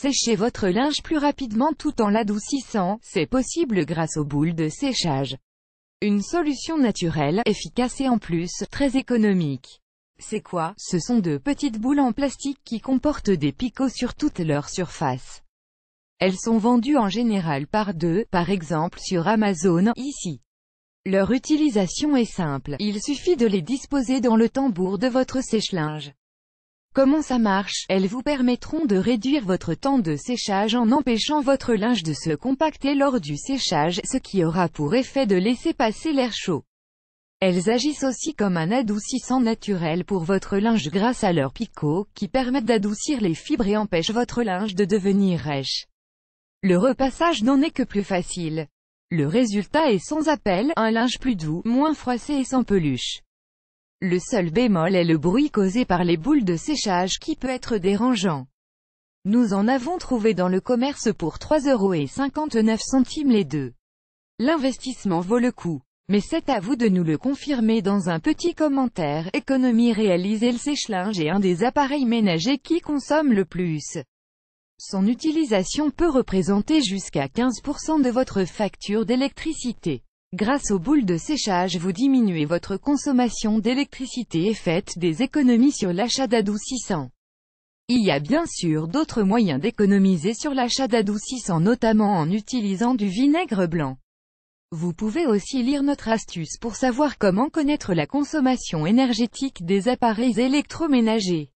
Séchez votre linge plus rapidement tout en l'adoucissant, c'est possible grâce aux boules de séchage. Une solution naturelle, efficace et en plus, très économique. C'est quoi Ce sont de petites boules en plastique qui comportent des picots sur toute leur surface. Elles sont vendues en général par deux, par exemple sur Amazon, ici. Leur utilisation est simple, il suffit de les disposer dans le tambour de votre sèche-linge. Comment ça marche Elles vous permettront de réduire votre temps de séchage en empêchant votre linge de se compacter lors du séchage, ce qui aura pour effet de laisser passer l'air chaud. Elles agissent aussi comme un adoucissant naturel pour votre linge grâce à leurs picots, qui permettent d'adoucir les fibres et empêchent votre linge de devenir rêche. Le repassage n'en est que plus facile. Le résultat est sans appel, un linge plus doux, moins froissé et sans peluche. Le seul bémol est le bruit causé par les boules de séchage qui peut être dérangeant. Nous en avons trouvé dans le commerce pour 3,59€ les deux. L'investissement vaut le coup. Mais c'est à vous de nous le confirmer dans un petit commentaire. Économie réalisée le sèche-linge est un des appareils ménagers qui consomme le plus. Son utilisation peut représenter jusqu'à 15% de votre facture d'électricité. Grâce aux boules de séchage vous diminuez votre consommation d'électricité et faites des économies sur l'achat d'adoucissants. Il y a bien sûr d'autres moyens d'économiser sur l'achat d'adoucissants notamment en utilisant du vinaigre blanc. Vous pouvez aussi lire notre astuce pour savoir comment connaître la consommation énergétique des appareils électroménagers.